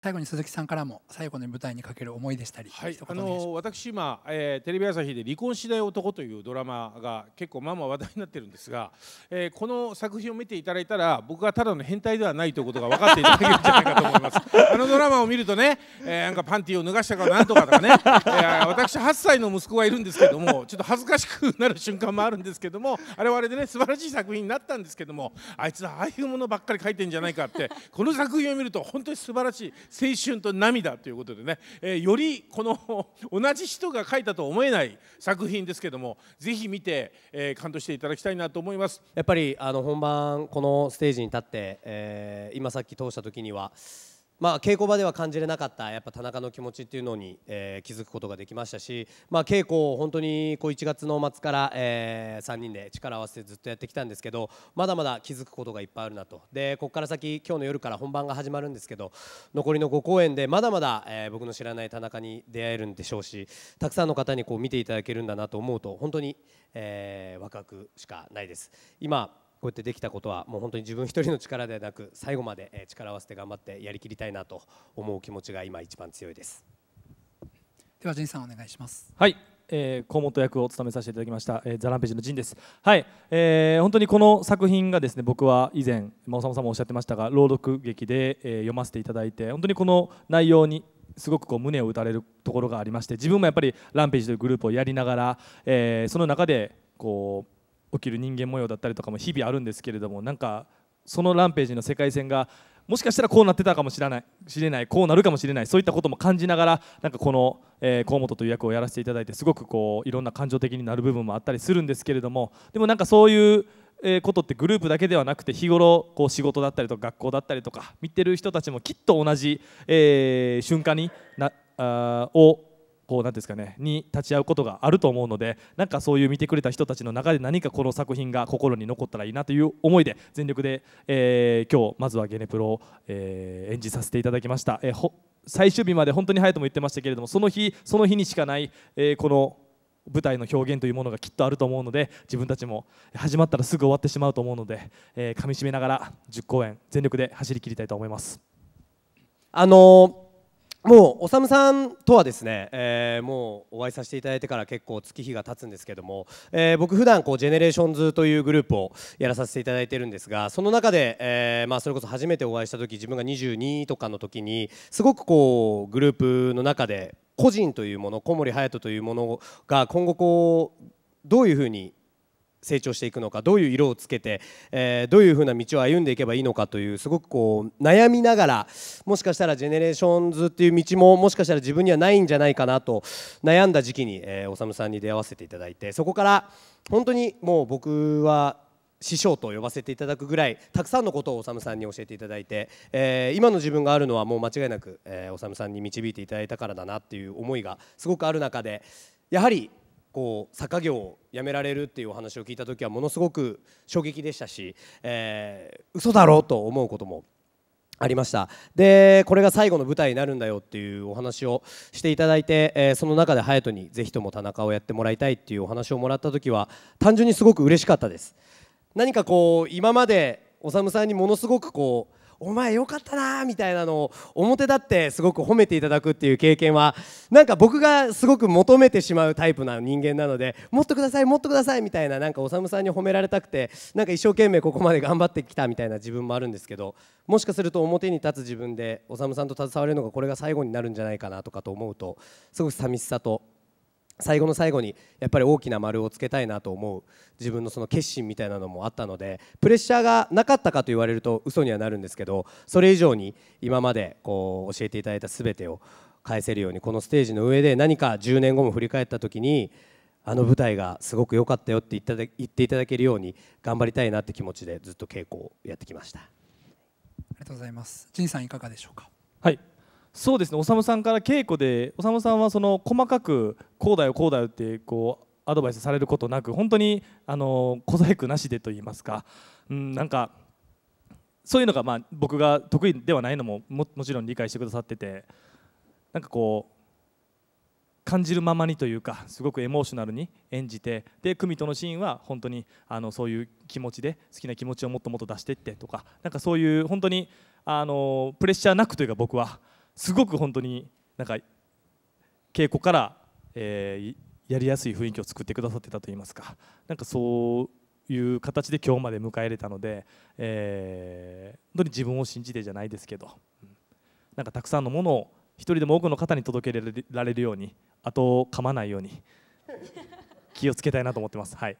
最後に鈴木さんからも最後の舞台にかける思いでしたり、はい、あの私今、えー、テレビ朝日で「離婚しない男」というドラマが結構まあまあ話題になってるんですが、えー、この作品を見ていただいたら僕がただの変態ではないということが分かっていただけるんじゃないかと思います。を見るとね、えー、なんかパンティを脱がしたかなんとかとかね、いや私8歳の息子がいるんですけどもちょっと恥ずかしくなる瞬間もあるんですけどもあれはあれでね素晴らしい作品になったんですけどもあいつはああいうものばっかり書いてんじゃないかってこの作品を見ると本当に素晴らしい青春と涙ということでね、えー、よりこの同じ人が書いたと思えない作品ですけどもぜひ見て、えー、感動していただきたいなと思いますやっぱりあの本番このステージに立って、えー、今さっき通した時にはまあ、稽古場では感じれなかったやっぱ田中の気持ちっていうのに、えー、気づくことができましたし、まあ、稽古を本当にこう1月の末から、えー、3人で力を合わせてずっとやってきたんですけどまだまだ気づくことがいっぱいあるなとでここから先今日の夜から本番が始まるんですけど残りの5公演でまだまだ、えー、僕の知らない田中に出会えるんでしょうしたくさんの方にこう見ていただけるんだなと思うと本当に、えー、若くしかないです。今こうやってできたことはもう本当に自分一人の力ではなく最後まで力を合わせて頑張ってやりきりたいなと思う気持ちが今一番強いですでは仁さんお願いしますはいえー、河本役を務めさせていただきました、えー、ザ・ランページの仁です、はいえー、本当にこの作品がですね僕は以前、まおあ、修さんもおっしゃってましたが朗読劇で、えー、読ませていただいて本当にこの内容にすごくこう胸を打たれるところがありまして自分もやっぱりランページというグループをやりながら、えー、その中でこう起きる人間模様だったりとかも日々あるんですけれどもなんかそのランページの世界線がもしかしたらこうなってたかもしれない知れないこうなるかもしれないそういったことも感じながらなんかこの、えー、河本という役をやらせていただいてすごくこういろんな感情的になる部分もあったりするんですけれどもでもなんかそういう。えー、ことってグループだけではなくて日頃こう仕事だったりとか学校だったりとか見てる人たちもきっと同じ、え瞬間になあをこうんですかねに立ち会うことがあると思うのでなんかそういう見てくれた人たちの中で何かこの作品が心に残ったらいいなという思いで全力で、えー、今日まずはゲネプロを、えー、演じさせていただきました、えー、最終日まで本当に隼とも言ってましたけれどもその日その日にしかない、えー、この舞台の表現というものがきっとあると思うので自分たちも始まったらすぐ終わってしまうと思うので、えー、噛みしめながら10公演全力で走り切りたいと思います。あのーもうおさむさんとはですね、えー、もうお会いさせていただいてから結構月日が経つんですけども、えー、僕普段こうジェネレーションズというグループをやらさせていただいてるんですがその中で、えー、まあ、それこそ初めてお会いした時自分が22とかの時にすごくこうグループの中で個人というもの小森隼人というものが今後こうどういうふうに成長していくのかどういう色をつけて、えー、どういうふうな道を歩んでいけばいいのかというすごくこう悩みながらもしかしたらジェネレーションズっていう道ももしかしたら自分にはないんじゃないかなと悩んだ時期に、えー、むさんに出会わせていただいてそこから本当にもう僕は師匠と呼ばせていただくぐらいたくさんのことをおさむさんに教えていただいて、えー、今の自分があるのはもう間違いなく、えー、むさんに導いていただいたからだなっていう思いがすごくある中でやはりこう作業をやめられるっていうお話を聞いた時はものすごく衝撃でしたし、えー、嘘だろうと思うこともありましたでこれが最後の舞台になるんだよっていうお話をしていただいて、えー、その中で隼人にぜひとも田中をやってもらいたいっていうお話をもらった時は単純にすごく嬉しかったです何かこう今までおさむさんにものすごくこうお前よかったなみたいなのを表立ってすごく褒めていただくっていう経験はなんか僕がすごく求めてしまうタイプな人間なのでもっとくださいもっとくださいみたいななんかおさむさんに褒められたくてなんか一生懸命ここまで頑張ってきたみたいな自分もあるんですけどもしかすると表に立つ自分でおさむさんと携われるのがこれが最後になるんじゃないかなとかと思うとすごく寂しさと最後の最後にやっぱり大きな丸をつけたいなと思う自分のその決心みたいなのもあったのでプレッシャーがなかったかと言われると嘘にはなるんですけどそれ以上に今までこう教えていただいた全てを返せるようにこのステージの上で何か10年後も振り返った時にあの舞台がすごく良かったよって言った言っていただけるように頑張りたいなって気持ちでずっと稽古をやってきましたありがとうございます。さんいかがでしょうかはいそうですね修さんから稽古で修さんはその細かくこうだよこうだよってこうアドバイスされることなく本当にあの小細工なしでと言いますか、うん、なんかそういうのがまあ僕が得意ではないのももちろん理解してくださっててなんかこう感じるままにというかすごくエモーショナルに演じてで組とのシーンは本当にあのそういう気持ちで好きな気持ちをもっともっと出していってとかなんかそういう本当にあのプレッシャーなくというか僕はすごく本当になんか稽古から、えー、やりやすい雰囲気を作ってくださってたといいますかなんかそういう形で今日まで迎え入れたので、えー、本当に自分を信じてじゃないですけどなんかたくさんのものを一人でも多くの方に届けられるようにあと噛まないように気をつけたいなと思ってます。はい